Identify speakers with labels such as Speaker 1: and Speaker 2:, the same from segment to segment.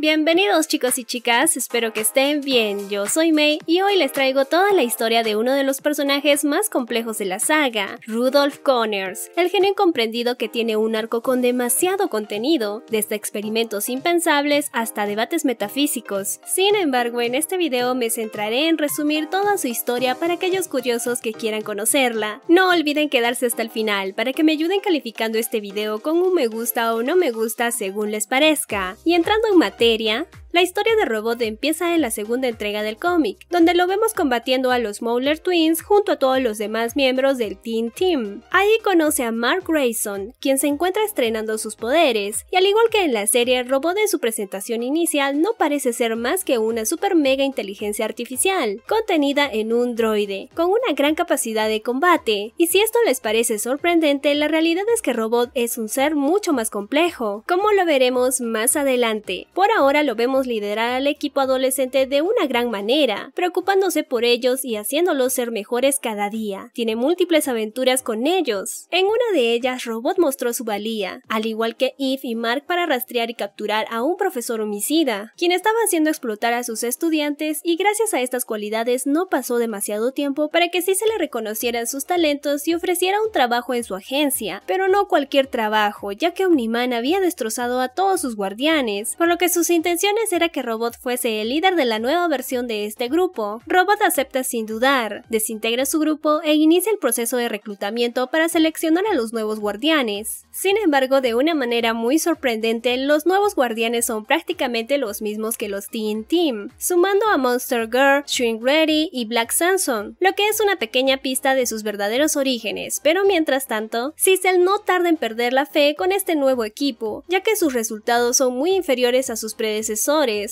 Speaker 1: Bienvenidos chicos y chicas, espero que estén bien. Yo soy May y hoy les traigo toda la historia de uno de los personajes más complejos de la saga, Rudolf Connors, el genio incomprendido que tiene un arco con demasiado contenido, desde experimentos impensables hasta debates metafísicos. Sin embargo, en este video me centraré en resumir toda su historia para aquellos curiosos que quieran conocerla. No olviden quedarse hasta el final para que me ayuden calificando este video con un me gusta o no me gusta según les parezca. Y entrando en materia, ¡Gracias! La historia de Robot empieza en la segunda entrega del cómic, donde lo vemos combatiendo a los Mowler Twins junto a todos los demás miembros del Teen Team. Ahí conoce a Mark Grayson, quien se encuentra estrenando sus poderes, y al igual que en la serie, Robot en su presentación inicial no parece ser más que una super mega inteligencia artificial, contenida en un droide, con una gran capacidad de combate, y si esto les parece sorprendente, la realidad es que Robot es un ser mucho más complejo, como lo veremos más adelante. Por ahora lo vemos liderar al equipo adolescente de una gran manera, preocupándose por ellos y haciéndolos ser mejores cada día. Tiene múltiples aventuras con ellos. En una de ellas, Robot mostró su valía, al igual que Eve y Mark para rastrear y capturar a un profesor homicida, quien estaba haciendo explotar a sus estudiantes y gracias a estas cualidades no pasó demasiado tiempo para que sí se le reconocieran sus talentos y ofreciera un trabajo en su agencia, pero no cualquier trabajo, ya que Omniman había destrozado a todos sus guardianes, por lo que sus intenciones era que Robot fuese el líder de la nueva versión de este grupo. Robot acepta sin dudar, desintegra su grupo e inicia el proceso de reclutamiento para seleccionar a los nuevos guardianes. Sin embargo, de una manera muy sorprendente, los nuevos guardianes son prácticamente los mismos que los Teen Team, sumando a Monster Girl, Shrink Ready y Black Samson, lo que es una pequeña pista de sus verdaderos orígenes, pero mientras tanto, Cecil no tarda en perder la fe con este nuevo equipo, ya que sus resultados son muy inferiores a sus predecesores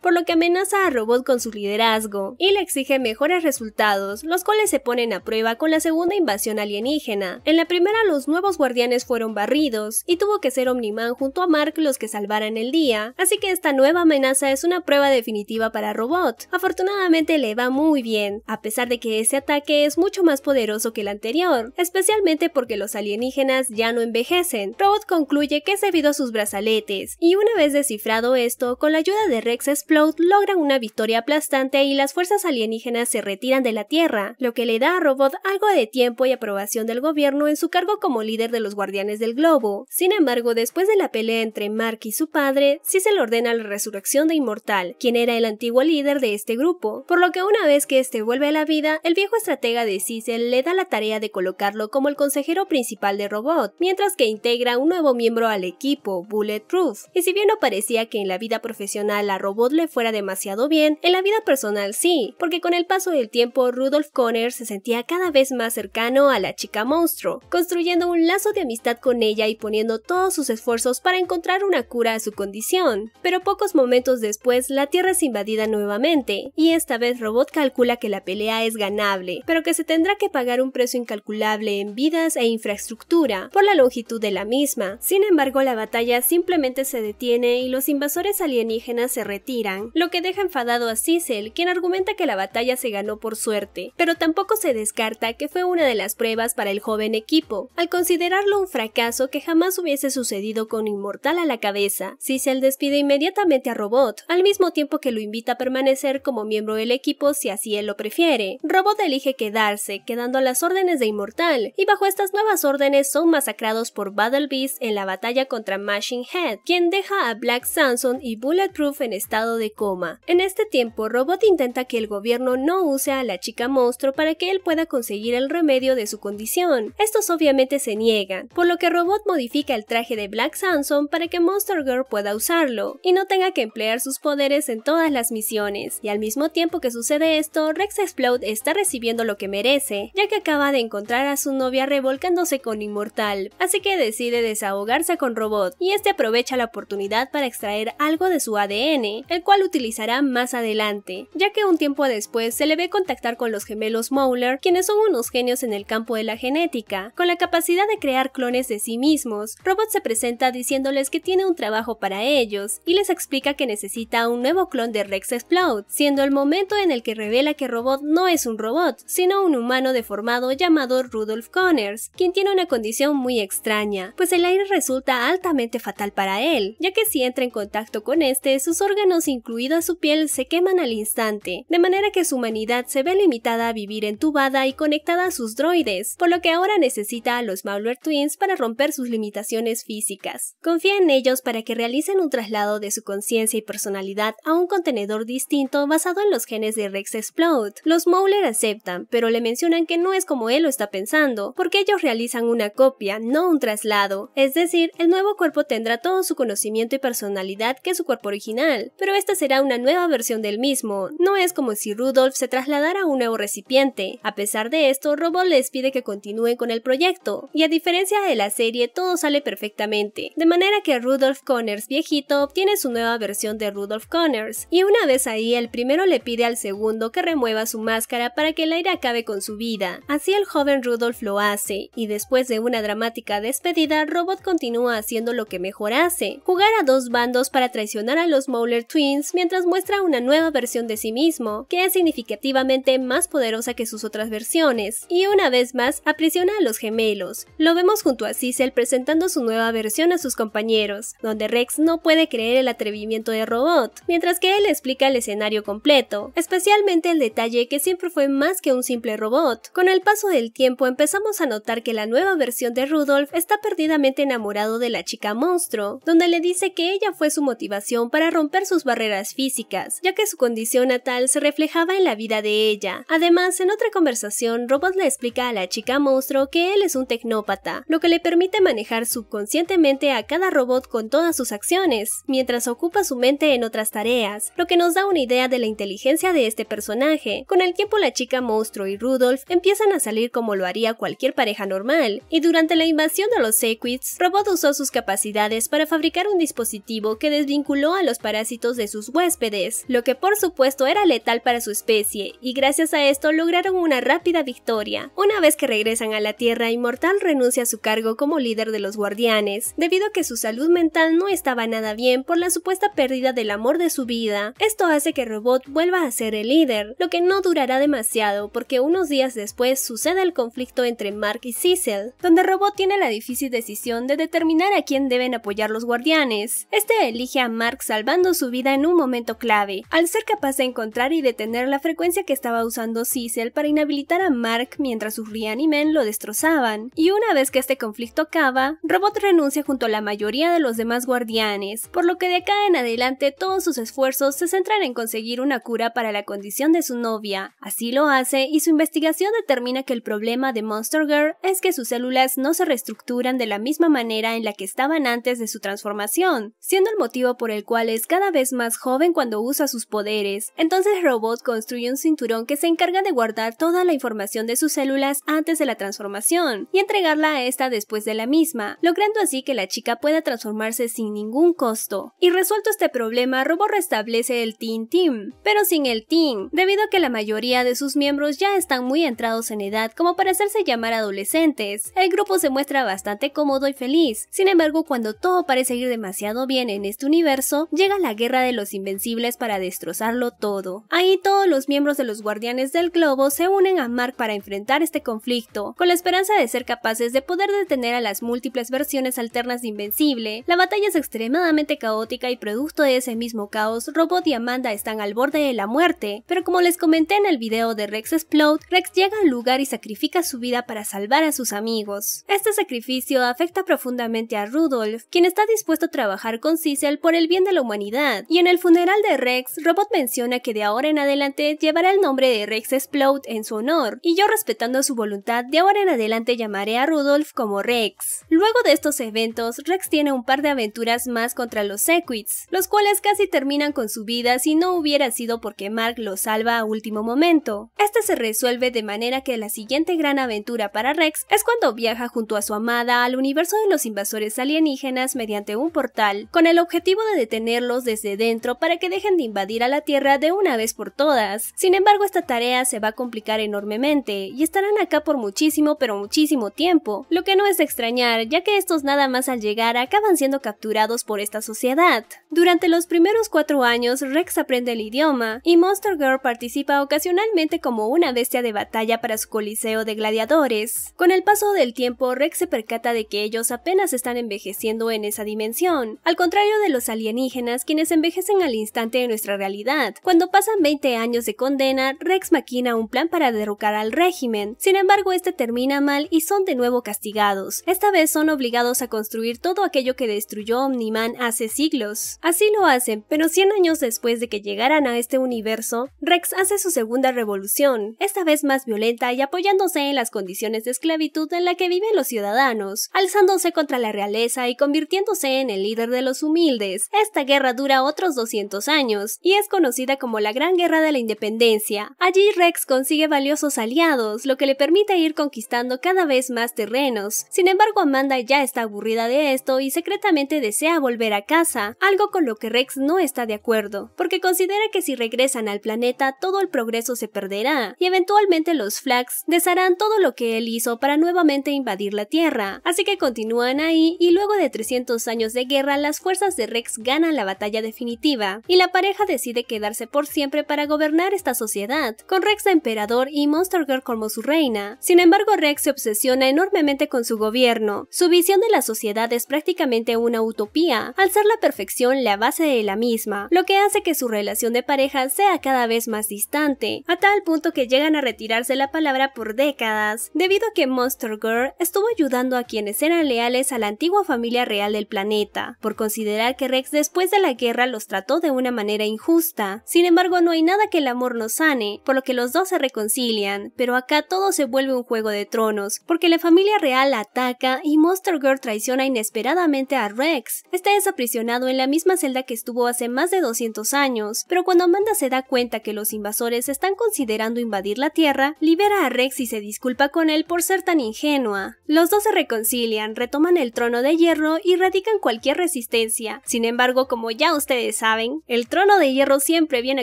Speaker 1: por lo que amenaza a Robot con su liderazgo y le exige mejores resultados, los cuales se ponen a prueba con la segunda invasión alienígena. En la primera los nuevos guardianes fueron barridos y tuvo que ser Omniman junto a Mark los que salvaran el día, así que esta nueva amenaza es una prueba definitiva para Robot. Afortunadamente le va muy bien, a pesar de que ese ataque es mucho más poderoso que el anterior, especialmente porque los alienígenas ya no envejecen. Robot concluye que es debido a sus brazaletes, y una vez descifrado esto, con la ayuda de Explode logran una victoria aplastante y las fuerzas alienígenas se retiran de la Tierra, lo que le da a Robot algo de tiempo y aprobación del gobierno en su cargo como líder de los Guardianes del Globo. Sin embargo, después de la pelea entre Mark y su padre, Cecil le ordena la resurrección de Inmortal, quien era el antiguo líder de este grupo, por lo que una vez que este vuelve a la vida, el viejo estratega de Cecil le da la tarea de colocarlo como el consejero principal de Robot, mientras que integra un nuevo miembro al equipo, Bulletproof. Y si bien no parecía que en la vida profesional Robot le fuera demasiado bien, en la vida personal sí, porque con el paso del tiempo Rudolf Conner se sentía cada vez más cercano a la chica monstruo, construyendo un lazo de amistad con ella y poniendo todos sus esfuerzos para encontrar una cura a su condición. Pero pocos momentos después, la Tierra es invadida nuevamente, y esta vez Robot calcula que la pelea es ganable, pero que se tendrá que pagar un precio incalculable en vidas e infraestructura por la longitud de la misma. Sin embargo, la batalla simplemente se detiene y los invasores alienígenas se retiran, lo que deja enfadado a Cecil, quien argumenta que la batalla se ganó por suerte, pero tampoco se descarta que fue una de las pruebas para el joven equipo, al considerarlo un fracaso que jamás hubiese sucedido con Inmortal a la cabeza. Cecil despide inmediatamente a Robot, al mismo tiempo que lo invita a permanecer como miembro del equipo si así él lo prefiere. Robot elige quedarse, quedando a las órdenes de Inmortal, y bajo estas nuevas órdenes son masacrados por Battle Beast en la batalla contra Machine Head, quien deja a Black Samson y Bulletproof en estado de coma. En este tiempo, Robot intenta que el gobierno no use a la chica monstruo para que él pueda conseguir el remedio de su condición. Estos obviamente se niegan, por lo que Robot modifica el traje de Black Samson para que Monster Girl pueda usarlo y no tenga que emplear sus poderes en todas las misiones. Y al mismo tiempo que sucede esto, Rex Explode está recibiendo lo que merece, ya que acaba de encontrar a su novia revolcándose con Inmortal, así que decide desahogarse con Robot y este aprovecha la oportunidad para extraer algo de su ADN el cual utilizará más adelante, ya que un tiempo después se le ve contactar con los gemelos Mowler, quienes son unos genios en el campo de la genética, con la capacidad de crear clones de sí mismos. Robot se presenta diciéndoles que tiene un trabajo para ellos y les explica que necesita un nuevo clon de Rex Explode, siendo el momento en el que revela que Robot no es un robot, sino un humano deformado llamado Rudolf Connors, quien tiene una condición muy extraña, pues el aire resulta altamente fatal para él, ya que si entra en contacto con este, sus órganos incluida su piel se queman al instante, de manera que su humanidad se ve limitada a vivir entubada y conectada a sus droides, por lo que ahora necesita a los Mauler Twins para romper sus limitaciones físicas. Confía en ellos para que realicen un traslado de su conciencia y personalidad a un contenedor distinto basado en los genes de Rex Explode. Los Mauler aceptan, pero le mencionan que no es como él lo está pensando, porque ellos realizan una copia, no un traslado, es decir, el nuevo cuerpo tendrá todo su conocimiento y personalidad que su cuerpo original pero esta será una nueva versión del mismo. No es como si Rudolph se trasladara a un nuevo recipiente. A pesar de esto, Robot les pide que continúen con el proyecto, y a diferencia de la serie, todo sale perfectamente. De manera que Rudolph Connors viejito obtiene su nueva versión de Rudolph Connors, y una vez ahí, el primero le pide al segundo que remueva su máscara para que el aire acabe con su vida. Así el joven Rudolph lo hace, y después de una dramática despedida, Robot continúa haciendo lo que mejor hace, jugar a dos bandos para traicionar a los Mowgli Twins mientras muestra una nueva versión de sí mismo, que es significativamente más poderosa que sus otras versiones, y una vez más aprisiona a los gemelos. Lo vemos junto a Cecil presentando su nueva versión a sus compañeros, donde Rex no puede creer el atrevimiento de Robot, mientras que él explica el escenario completo, especialmente el detalle que siempre fue más que un simple robot. Con el paso del tiempo empezamos a notar que la nueva versión de Rudolph está perdidamente enamorado de la chica monstruo, donde le dice que ella fue su motivación para romper sus barreras físicas, ya que su condición natal se reflejaba en la vida de ella. Además, en otra conversación, Robot le explica a la chica monstruo que él es un tecnópata, lo que le permite manejar subconscientemente a cada robot con todas sus acciones, mientras ocupa su mente en otras tareas, lo que nos da una idea de la inteligencia de este personaje. Con el tiempo la chica monstruo y Rudolph empiezan a salir como lo haría cualquier pareja normal, y durante la invasión de los Sequits, Robot usó sus capacidades para fabricar un dispositivo que desvinculó a los parásitos de sus huéspedes, lo que por supuesto era letal para su especie, y gracias a esto lograron una rápida victoria. Una vez que regresan a la Tierra, Inmortal renuncia a su cargo como líder de los guardianes, debido a que su salud mental no estaba nada bien por la supuesta pérdida del amor de su vida. Esto hace que Robot vuelva a ser el líder, lo que no durará demasiado porque unos días después sucede el conflicto entre Mark y Cecil, donde Robot tiene la difícil decisión de determinar a quién deben apoyar los guardianes. Este elige a Mark salvando su vida en un momento clave, al ser capaz de encontrar y detener la frecuencia que estaba usando Cecil para inhabilitar a Mark mientras y Men lo destrozaban. Y una vez que este conflicto acaba, Robot renuncia junto a la mayoría de los demás guardianes, por lo que de acá en adelante todos sus esfuerzos se centran en conseguir una cura para la condición de su novia. Así lo hace y su investigación determina que el problema de Monster Girl es que sus células no se reestructuran de la misma manera en la que estaban antes de su transformación, siendo el motivo por el cual es cada vez más joven cuando usa sus poderes. Entonces Robot construye un cinturón que se encarga de guardar toda la información de sus células antes de la transformación y entregarla a esta después de la misma, logrando así que la chica pueda transformarse sin ningún costo. Y resuelto este problema, Robot restablece el Teen Team, pero sin el Teen, debido a que la mayoría de sus miembros ya están muy entrados en edad como para hacerse llamar adolescentes. El grupo se muestra bastante cómodo y feliz, sin embargo cuando todo parece ir demasiado bien en este universo, llega la guerra de los invencibles para destrozarlo todo. Ahí todos los miembros de los guardianes del globo se unen a Mark para enfrentar este conflicto, con la esperanza de ser capaces de poder detener a las múltiples versiones alternas de Invencible. La batalla es extremadamente caótica y producto de ese mismo caos, Robot y Amanda están al borde de la muerte, pero como les comenté en el video de Rex Explode, Rex llega al lugar y sacrifica su vida para salvar a sus amigos. Este sacrificio afecta profundamente a Rudolph, quien está dispuesto a trabajar con Cecil por el bien de la humanidad y en el funeral de Rex, Robot menciona que de ahora en adelante llevará el nombre de Rex Explode en su honor, y yo respetando su voluntad, de ahora en adelante llamaré a Rudolph como Rex. Luego de estos eventos, Rex tiene un par de aventuras más contra los Sequits, los cuales casi terminan con su vida si no hubiera sido porque Mark lo salva a último momento. Este se resuelve de manera que la siguiente gran aventura para Rex es cuando viaja junto a su amada al universo de los invasores alienígenas mediante un portal, con el objetivo de detenerlos de desde dentro para que dejen de invadir a la Tierra de una vez por todas. Sin embargo, esta tarea se va a complicar enormemente y estarán acá por muchísimo pero muchísimo tiempo, lo que no es extrañar ya que estos nada más al llegar acaban siendo capturados por esta sociedad. Durante los primeros cuatro años, Rex aprende el idioma y Monster Girl participa ocasionalmente como una bestia de batalla para su coliseo de gladiadores. Con el paso del tiempo, Rex se percata de que ellos apenas están envejeciendo en esa dimensión, al contrario de los alienígenas quienes envejecen al instante de nuestra realidad. Cuando pasan 20 años de condena, Rex maquina un plan para derrocar al régimen. Sin embargo, este termina mal y son de nuevo castigados. Esta vez son obligados a construir todo aquello que destruyó Omniman hace siglos. Así lo hacen, pero 100 años después de que llegaran a este universo, Rex hace su segunda revolución, esta vez más violenta y apoyándose en las condiciones de esclavitud en la que viven los ciudadanos, alzándose contra la realeza y convirtiéndose en el líder de los humildes. Esta guerra dura otros 200 años y es conocida como la Gran Guerra de la Independencia. Allí Rex consigue valiosos aliados, lo que le permite ir conquistando cada vez más terrenos. Sin embargo, Amanda ya está aburrida de esto y secretamente desea volver a casa, algo con lo que Rex no está de acuerdo, porque considera que si regresan al planeta todo el progreso se perderá y eventualmente los Flax desharán todo lo que él hizo para nuevamente invadir la Tierra. Así que continúan ahí y luego de 300 años de guerra las fuerzas de Rex ganan la batalla definitiva, y la pareja decide quedarse por siempre para gobernar esta sociedad, con Rex de emperador y Monster Girl como su reina. Sin embargo, Rex se obsesiona enormemente con su gobierno. Su visión de la sociedad es prácticamente una utopía, al ser la perfección la base de la misma, lo que hace que su relación de pareja sea cada vez más distante, a tal punto que llegan a retirarse la palabra por décadas, debido a que Monster Girl estuvo ayudando a quienes eran leales a la antigua familia real del planeta, por considerar que Rex después de la guerra los trató de una manera injusta. Sin embargo, no hay nada que el amor no sane, por lo que los dos se reconcilian, pero acá todo se vuelve un juego de tronos, porque la familia real ataca y Monster Girl traiciona inesperadamente a Rex. Este es aprisionado en la misma celda que estuvo hace más de 200 años, pero cuando Amanda se da cuenta que los invasores están considerando invadir la Tierra, libera a Rex y se disculpa con él por ser tan ingenua. Los dos se reconcilian, retoman el trono de hierro y radican cualquier resistencia. Sin embargo, como ya ustedes saben, el trono de hierro siempre viene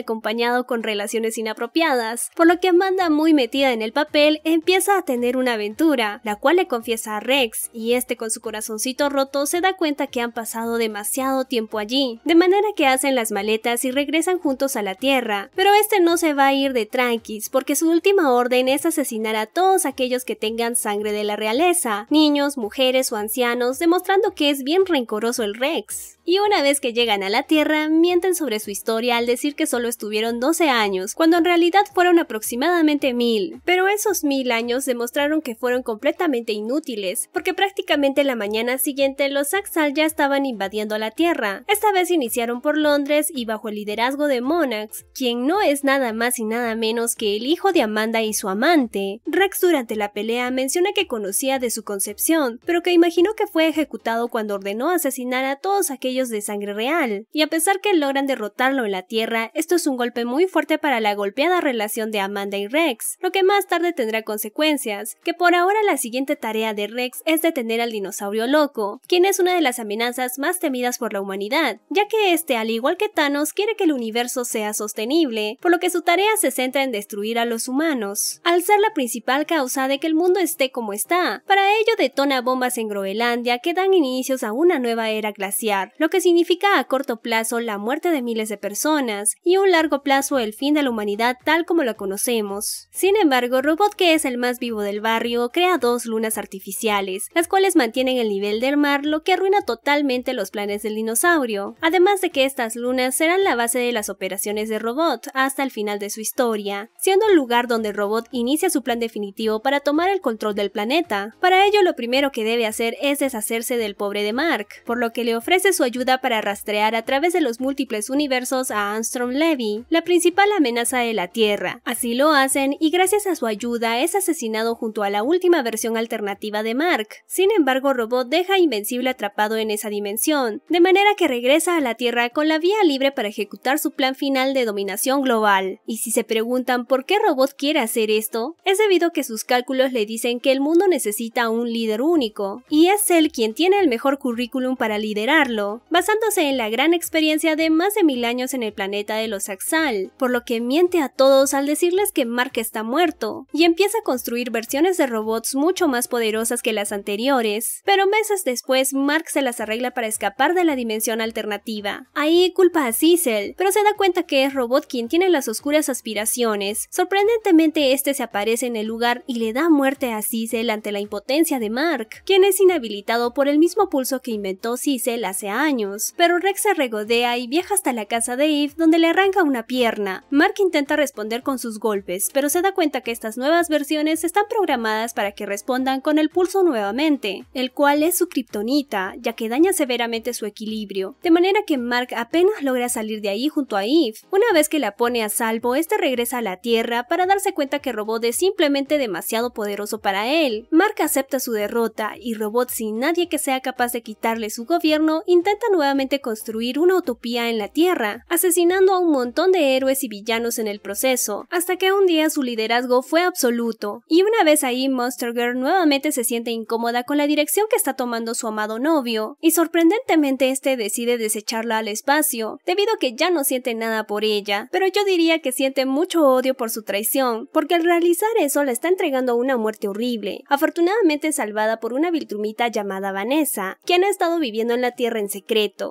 Speaker 1: acompañado con relaciones inapropiadas, por lo que Amanda, muy metida en el papel, empieza a tener una aventura, la cual le confiesa a Rex, y este con su corazoncito roto se da cuenta que han pasado demasiado tiempo allí, de manera que hacen las maletas y regresan juntos a la Tierra, pero este no se va a ir de tranquis, porque su última orden es asesinar a todos aquellos que tengan sangre de la realeza, niños, mujeres o ancianos, demostrando que es bien rencoroso el Rex y una vez que llegan a la Tierra mienten sobre su historia al decir que solo estuvieron 12 años, cuando en realidad fueron aproximadamente mil. Pero esos mil años demostraron que fueron completamente inútiles, porque prácticamente la mañana siguiente los Axal ya estaban invadiendo la Tierra. Esta vez iniciaron por Londres y bajo el liderazgo de Monax, quien no es nada más y nada menos que el hijo de Amanda y su amante. Rex durante la pelea menciona que conocía de su concepción, pero que imaginó que fue ejecutado cuando ordenó asesinar a todos aquellos de sangre real, y a pesar que logran derrotarlo en la Tierra, esto es un golpe muy fuerte para la golpeada relación de Amanda y Rex, lo que más tarde tendrá consecuencias, que por ahora la siguiente tarea de Rex es detener al dinosaurio loco, quien es una de las amenazas más temidas por la humanidad, ya que este, al igual que Thanos, quiere que el universo sea sostenible, por lo que su tarea se centra en destruir a los humanos, al ser la principal causa de que el mundo esté como está. Para ello detona bombas en Groenlandia que dan inicios a una nueva era glaciar, lo que significa a corto plazo la muerte de miles de personas y a un largo plazo el fin de la humanidad tal como la conocemos. Sin embargo, Robot, que es el más vivo del barrio, crea dos lunas artificiales, las cuales mantienen el nivel del mar, lo que arruina totalmente los planes del dinosaurio, además de que estas lunas serán la base de las operaciones de Robot hasta el final de su historia, siendo el lugar donde Robot inicia su plan definitivo para tomar el control del planeta. Para ello, lo primero que debe hacer es deshacerse del pobre de Mark, por lo que le ofrece su ayuda ayuda para rastrear a través de los múltiples universos a Armstrong Levy, la principal amenaza de la Tierra. Así lo hacen y gracias a su ayuda es asesinado junto a la última versión alternativa de Mark. Sin embargo, Robot deja Invencible atrapado en esa dimensión, de manera que regresa a la Tierra con la vía libre para ejecutar su plan final de dominación global. Y si se preguntan por qué Robot quiere hacer esto, es debido a que sus cálculos le dicen que el mundo necesita un líder único, y es él quien tiene el mejor currículum para liderarlo, basándose en la gran experiencia de más de mil años en el planeta de los Axal, por lo que miente a todos al decirles que Mark está muerto, y empieza a construir versiones de robots mucho más poderosas que las anteriores, pero meses después Mark se las arregla para escapar de la dimensión alternativa. Ahí culpa a Cecil, pero se da cuenta que es Robot quien tiene las oscuras aspiraciones. Sorprendentemente este se aparece en el lugar y le da muerte a Cecil ante la impotencia de Mark, quien es inhabilitado por el mismo pulso que inventó Cecil hace años pero Rex se regodea y viaja hasta la casa de Eve donde le arranca una pierna. Mark intenta responder con sus golpes, pero se da cuenta que estas nuevas versiones están programadas para que respondan con el pulso nuevamente, el cual es su kriptonita, ya que daña severamente su equilibrio, de manera que Mark apenas logra salir de ahí junto a Eve. Una vez que la pone a salvo, este regresa a la Tierra para darse cuenta que Robot es simplemente demasiado poderoso para él. Mark acepta su derrota y Robot sin nadie que sea capaz de quitarle su gobierno intenta nuevamente construir una utopía en la Tierra, asesinando a un montón de héroes y villanos en el proceso, hasta que un día su liderazgo fue absoluto, y una vez ahí Monster Girl nuevamente se siente incómoda con la dirección que está tomando su amado novio, y sorprendentemente este decide desecharla al espacio, debido a que ya no siente nada por ella, pero yo diría que siente mucho odio por su traición, porque al realizar eso la está entregando a una muerte horrible, afortunadamente salvada por una viltrumita llamada Vanessa, quien ha estado viviendo en la Tierra en secreto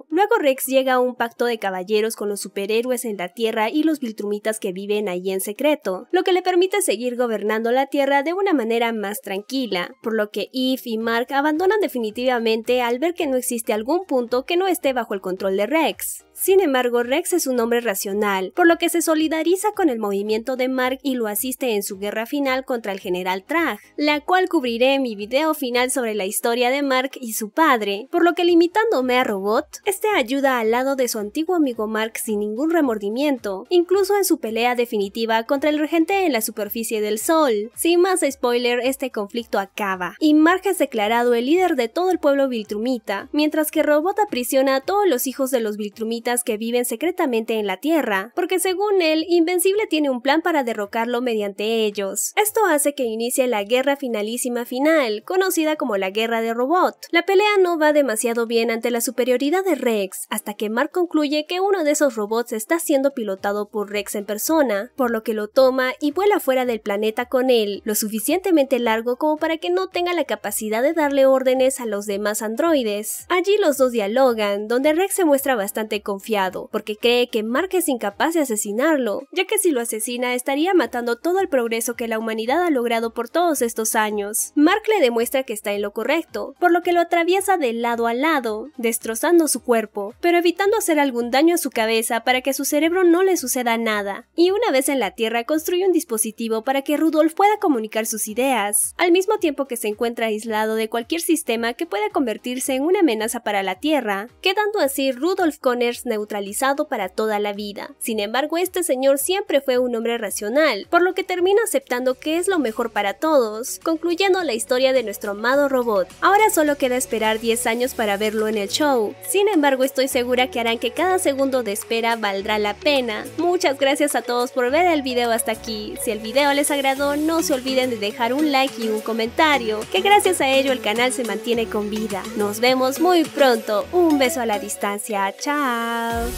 Speaker 1: Luego Rex llega a un pacto de caballeros con los superhéroes en la Tierra y los Viltrumitas que viven ahí en secreto, lo que le permite seguir gobernando la Tierra de una manera más tranquila, por lo que Eve y Mark abandonan definitivamente al ver que no existe algún punto que no esté bajo el control de Rex. Sin embargo, Rex es un hombre racional, por lo que se solidariza con el movimiento de Mark y lo asiste en su guerra final contra el general Trag, la cual cubriré en mi video final sobre la historia de Mark y su padre, por lo que limitándome a Robot, este ayuda al lado de su antiguo amigo Mark sin ningún remordimiento, incluso en su pelea definitiva contra el regente en la superficie del sol. Sin más spoiler, este conflicto acaba, y Mark es declarado el líder de todo el pueblo Viltrumita, mientras que Robot aprisiona a todos los hijos de los Viltrumitas que viven secretamente en la Tierra, porque según él, Invencible tiene un plan para derrocarlo mediante ellos. Esto hace que inicie la guerra finalísima final, conocida como la guerra de robot. La pelea no va demasiado bien ante la superioridad de Rex, hasta que Mark concluye que uno de esos robots está siendo pilotado por Rex en persona, por lo que lo toma y vuela fuera del planeta con él, lo suficientemente largo como para que no tenga la capacidad de darle órdenes a los demás androides. Allí los dos dialogan, donde Rex se muestra bastante confuso confiado, porque cree que Mark es incapaz de asesinarlo, ya que si lo asesina estaría matando todo el progreso que la humanidad ha logrado por todos estos años. Mark le demuestra que está en lo correcto, por lo que lo atraviesa de lado a lado, destrozando su cuerpo, pero evitando hacer algún daño a su cabeza para que su cerebro no le suceda nada. Y una vez en la Tierra construye un dispositivo para que Rudolf pueda comunicar sus ideas, al mismo tiempo que se encuentra aislado de cualquier sistema que pueda convertirse en una amenaza para la Tierra, quedando así Rudolf Connors neutralizado para toda la vida. Sin embargo, este señor siempre fue un hombre racional, por lo que termina aceptando que es lo mejor para todos, concluyendo la historia de nuestro amado robot. Ahora solo queda esperar 10 años para verlo en el show. Sin embargo, estoy segura que harán que cada segundo de espera valdrá la pena. Muchas gracias a todos por ver el video hasta aquí. Si el video les agradó, no se olviden de dejar un like y un comentario, que gracias a ello el canal se mantiene con vida. Nos vemos muy pronto. Un beso a la distancia. Chao. out.